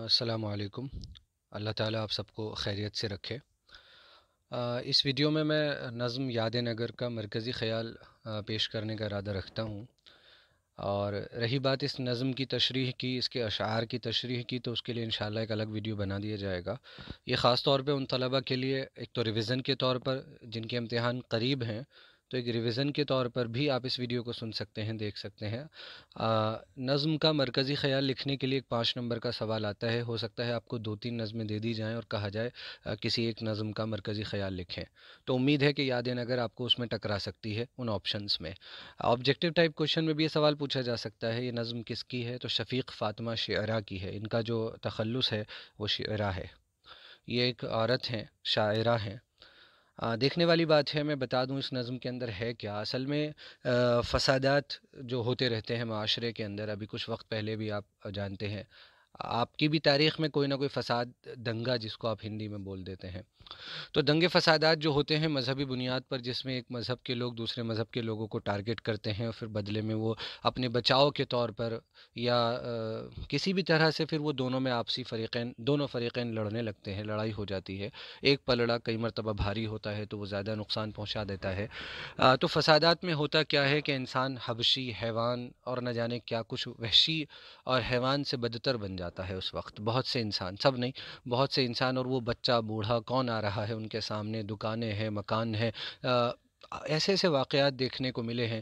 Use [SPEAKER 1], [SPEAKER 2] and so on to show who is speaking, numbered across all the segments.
[SPEAKER 1] असलकम अल्लाह ताला आप सबको खैरियत से रखे इस वीडियो में मैं नज़म याद नगर का मरकज़ी ख्याल पेश करने का इरादा रखता हूँ और रही बात इस नज़म की तशरीह की इसके अशार की तशरीह की तो उसके लिए इन एक अलग वीडियो बना दिया जाएगा ये ख़ास तौर पर उन तलबा के लिए एक तो रिविज़न के तौर पर जिनके इम्तहान करीब हैं तो एक रिविज़न के तौर पर भी आप इस वीडियो को सुन सकते हैं देख सकते हैं नज़म का मरकज़ी ख्याल लिखने के लिए एक पाँच नंबर का सवाल आता है हो सकता है आपको दो तीन नज़में दे दी जाएँ और कहा जाए आ, किसी एक नज़म का मरकज़ी ख्याल लिखें तो उम्मीद है कि यादें अगर आपको उसमें टकरा सकती है उन ऑप्शन में ऑब्जेक्टिव टाइप क्वेश्चन में भी ये सवाल पूछा जा सकता है ये नज़म किसकी है तो शफीक़ फ़ातिमा शरा की है इनका जो तखलस है वो शरा है ये एक औरत हैं शायरा हैं देखने वाली बात है मैं बता दूं इस नज़म के अंदर है क्या असल में फसादात जो होते रहते हैं माशरे के अंदर अभी कुछ वक्त पहले भी आप जानते हैं आपकी भी तारीख में कोई ना कोई फसाद दंगा जिसको आप हिंदी में बोल देते हैं तो दंगे फसादात जो होते हैं मजहबी बुनियाद पर जिसमें एक मज़हब के लोग दूसरे मज़हब के लोगों को टारगेट करते हैं और फिर बदले में वो अपने बचाव के तौर पर या आ, किसी भी तरह से फिर वो दोनों में आपसी फ़रीक़ैन दोनों फ़रीक़ैन लड़ने लगते हैं लड़ाई हो जाती है एक पलड़ा कई मरतबा भारी होता है तो वो ज़्यादा नुकसान पहुँचा देता है आ, तो फसादात में होता क्या है कि इंसान हबशी हैवान और न जाने क्या कुछ वहशी और हैवान से बदतर बन जाता जाता है उस वक्त बहुत से इंसान सब नहीं बहुत से इंसान और वो बच्चा बूढ़ा कौन आ रहा है उनके सामने दुकानें हैं मकान हैं ऐसे ऐसे वाक़ात देखने को मिले हैं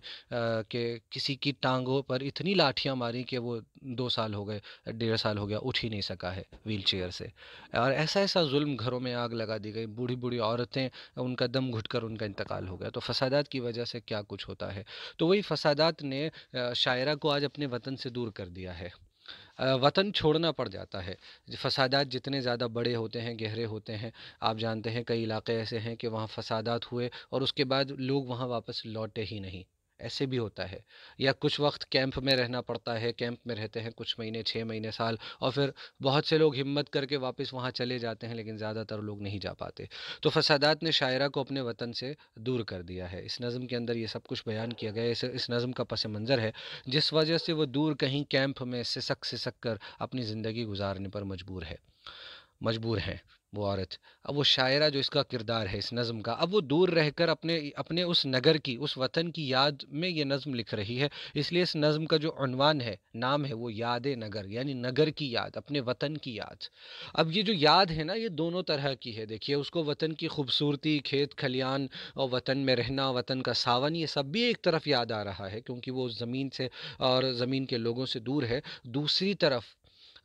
[SPEAKER 1] कि किसी की टांगों पर इतनी लाठियाँ मारी कि वो दो साल हो गए डेढ़ साल हो गया उठ ही नहीं सका है व्हील चेयर से और ऐसा ऐसा जुल्म घरों में आग लगा दी गई बूढ़ी बूढ़ी औरतें उनका दम घुटकर उनका इंतकाल हो गया तो फसादात की वजह से क्या कुछ होता है तो वही फसादात ने शायरा को आज अपने वतन से दूर कर दिया है वतन छोड़ना पड़ जाता है फसादात जितने ज़्यादा बड़े होते हैं गहरे होते हैं आप जानते हैं कई इलाके ऐसे हैं कि वहाँ फसादात हुए और उसके बाद लोग वहाँ वापस लौटे ही नहीं ऐसे भी होता है या कुछ वक्त कैंप में रहना पड़ता है कैंप में रहते हैं कुछ महीने छः महीने साल और फिर बहुत से लोग हिम्मत करके वापस वहाँ चले जाते हैं लेकिन ज़्यादातर लोग नहीं जा पाते तो फसादात ने शायरा को अपने वतन से दूर कर दिया है इस नज़म के अंदर ये सब कुछ बयान किया गया है इस, इस नज़म का पस मंज़र है जिस वजह से वो दूर कहीं कैंप में सिसक सिसक कर अपनी ज़िंदगी गुजारने पर मजबूर है मजबूर है वो औरत अब वो शायरा जो इसका किरदार है इस नज़म का अब वो दूर रहकर अपने अपने उस नगर की उस वतन की याद में ये नज़म लिख रही है इसलिए इस नज़म का जो अनवान है नाम है वो याद नगर यानी नगर की याद अपने वतन की याद अब ये जो याद है ना ये दोनों तरह की है देखिए उसको वतन की खूबसूरती खेत खलियान और वतन में रहना वतन का सावन ये सब भी एक तरफ याद आ रहा है क्योंकि वो ज़मीन से और ज़मीन के लोगों से दूर है दूसरी तरफ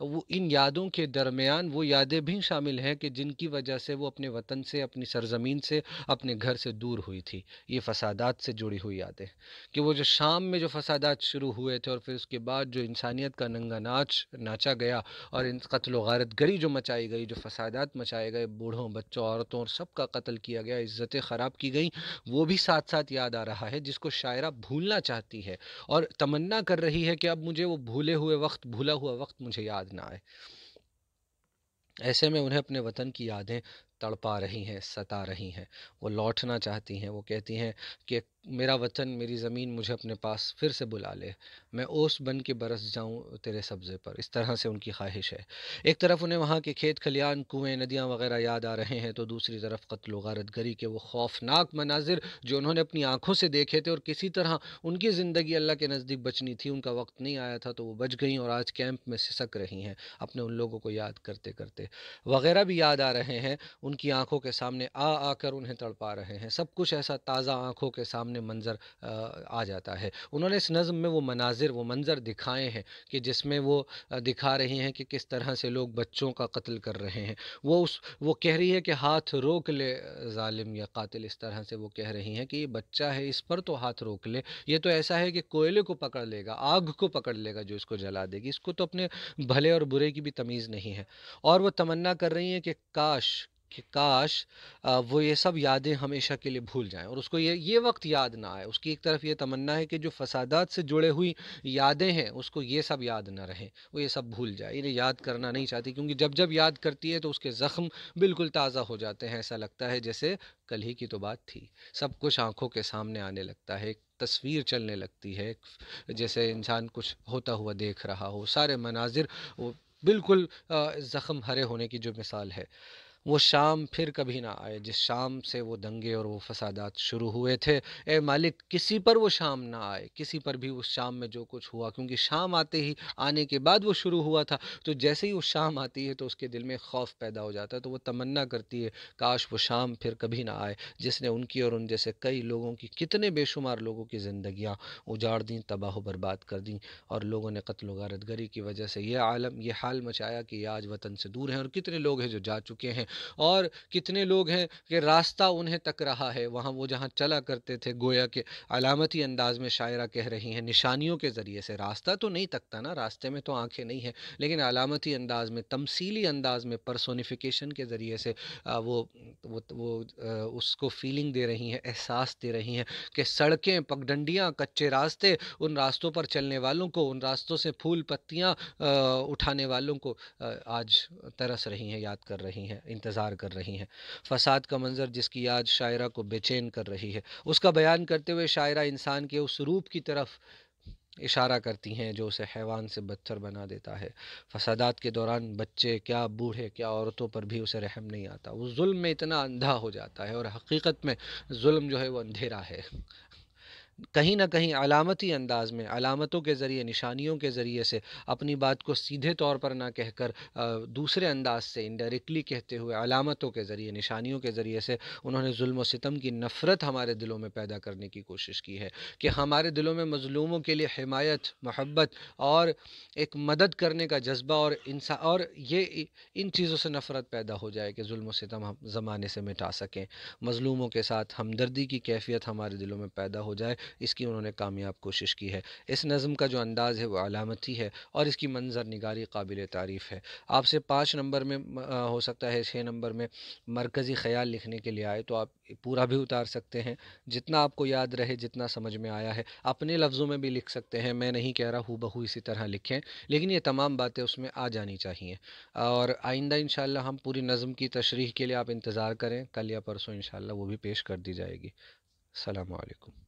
[SPEAKER 1] वो इन यादों के दरमियान वो यादें भी शामिल हैं कि जिनकी वजह से वो अपने वतन से अपनी सरजमीन से अपने घर से दूर हुई थी ये फसादात से जुड़ी हुई यादें कि वो जो शाम में जो फसादात शुरू हुए थे और फिर उसके बाद जो इंसानियत का नंगा नाच नाचा गया और इन कत्ल वारत गरी जो मचाई गई जो फसादात मचाए गए बूढ़ों बच्चों औरतों और सब का कत्ल किया गया इज़्ज़तें ख़राब की गई वो भी साथ साथ याद आ रहा है जिसको शायरा भूलना चाहती है और तमन्ना कर रही है कि अब मुझे वो भूले हुए वक्त भूला हुआ वक्त मुझे याद याद ना आए ऐसे में उन्हें अपने वतन की यादें तड़पा रही हैं सता रही हैं वो लौटना चाहती हैं वो कहती हैं कि मेरा वतन मेरी ज़मीन मुझे अपने पास फिर से बुला ले मैं ओस बन के बरस जाऊँ तेरे सब्ज़े पर इस तरह से उनकी ख्वाहिश है एक तरफ उन्हें वहाँ के खेत खलियान कुएँ नदियाँ वगैरह याद आ रहे हैं तो दूसरी तरफ कत्ल गारत गरी के वो खौफनाक मनाजिर जो उन्होंने अपनी आँखों से देखे थे और किसी तरह उनकी ज़िंदगी अल्लाह के नज़दीक बचनी थी उनका वक्त नहीं आया था तो वो बच गई और आज कैंप में सिसक रही हैं अपने उन लोगों को याद करते करते वगैरह भी याद आ रहे हैं उनकी आँखों के सामने आ आकर उन्हें तड़पा रहे हैं सब कुछ ऐसा ताज़ा आँखों के सामने सामने मंज़र आ जाता है उन्होंने इस नज़म में वो मनाजिर वो मंज़र दिखाए हैं कि जिसमें वो दिखा रही हैं कि किस तरह से लोग बच्चों का कत्ल कर रहे हैं वो उस वो कह रही है कि हाथ रोक ले ालिम या कातिल इस तरह से वो कह रही हैं कि ये बच्चा है इस पर तो हाथ रोक ले ये तो ऐसा है कि कोयले को पकड़ लेगा आग को पकड़ लेगा जो इसको जला देगी इसको तो अपने भले और बुरे की भी तमीज़ नहीं है और वो तमन्ना कर रही हैं कि काश कि काश वो ये सब यादें हमेशा के लिए भूल जाएं और उसको ये ये वक्त याद ना आए उसकी एक तरफ ये तमन्ना है कि जो फसादात से जुड़े हुई यादें हैं उसको ये सब याद ना रहें वो ये सब भूल जाए इन्हें याद करना नहीं चाहती क्योंकि जब जब याद करती है तो उसके ज़ख्म बिल्कुल ताज़ा हो जाते हैं ऐसा लगता है जैसे कल ही की तो बात थी सब कुछ आंखों के सामने आने लगता है तस्वीर चलने लगती है जैसे इंसान कुछ होता हुआ देख रहा हो सारे मनाजिर वो बिल्कुल ज़ख्म हरे होने की जो मिसाल है वो शाम फिर कभी ना आए जिस शाम से वो दंगे और वो फसादात शुरू हुए थे ए मालिक किसी पर वो शाम ना आए किसी पर भी उस शाम में जो कुछ हुआ क्योंकि शाम आते ही आने के बाद वो शुरू हुआ था तो जैसे ही वो शाम आती है तो उसके दिल में खौफ पैदा हो जाता है तो वो तमन्ना करती है काश वो शाम फिर कभी ना आए जिसने उनकी और उन जैसे कई लोगों की कितने बेशुमार लोगों की ज़िंदियाँ उजाड़ दी तबाह बर्बाद कर दी और लोगों ने कत्ल गारतगरी की वजह से यह आलम यह हाल मचाया कि आज वतन से दूर हैं और कितने लोग हैं जो जा चुके हैं और कितने लोग हैं कि रास्ता उन्हें तक रहा है वहाँ वो जहाँ चला करते थे गोया के अलामती अंदाज में शायरा कह रही हैं निशानियों के ज़रिए से रास्ता तो नहीं तकता ना रास्ते में तो आंखें नहीं हैं लेकिन अलामती अंदाज में तमसीली अंदाज में परसोनीफिकेशन के ज़रिए से वो वो, वो उसको फीलिंग दे रही हैं एहसास दे रही हैं कि सड़कें पगडंडियाँ कच्चे रास्ते उन रास्तों पर चलने वालों को उन रास्तों से फूल पत्तियाँ उठाने वालों को आज तरस रही हैं याद कर रही हैं इंतज़ार कर रही हैं फसाद का मंज़र जिसकी याद शायरा को बेचैन कर रही है उसका बयान करते हुए शायरा इंसान के उस रूप की तरफ इशारा करती हैं जो उसे हैवान से बदतर बना देता है फसादात के दौरान बच्चे क्या बूढ़े क्या औरतों पर भी उसे रहम नहीं आता वो जुल्म में इतना अंधा हो जाता है और हकीकत में जुल्म जो है वो अंधेरा है कहीं ना कहीं अलामती अंदाज में अलामतों के ज़रिए निशानियों के ज़रिए से अपनी बात को सीधे तौर पर ना कहकर दूसरे अंदाज से इनडायरेक्टली कहते हुए अलामतों के ज़रिए निशानियों के ज़रिए से उन्होंने जुल्म सितम की नफ़रत हमारे दिलों में पैदा करने की कोशिश की है कि हमारे दिलों में मज़लूमों के लिए हिमायत महब्बत और एक मदद करने का जज्बा और इंसान और ये इन चीज़ों से नफ़रत पैदा हो जाए कि जुल्म सितम हम ज़माने से मिटा सकें मज़लूमों के साथ हमदर्दी की कैफियत हमारे दिलों में पैदा हो जाए इसकी उन्होंने कामयाब कोशिश की है इस नज़म का जो अंदाज़ है वो अलामती है और इसकी मंजर निगारी काबिल तारीफ़ है आपसे पाँच नंबर में हो सकता है छः नंबर में मरकज़ी ख्याल लिखने के लिए आए तो आप पूरा भी उतार सकते हैं जितना आपको याद रहे जितना समझ में आया है अपने लफ्ज़ों में भी लिख सकते हैं मैं नहीं कह रहा हूँ बहू इसी तरह लिखें लेकिन ये तमाम बातें उसमें आ जानी चाहिए और आइंदा इन हम पूरी नज़म की तशरी के लिए आप इंतज़ार करें कल या परसों इन वो भी पेश कर दी जाएगी अलकुम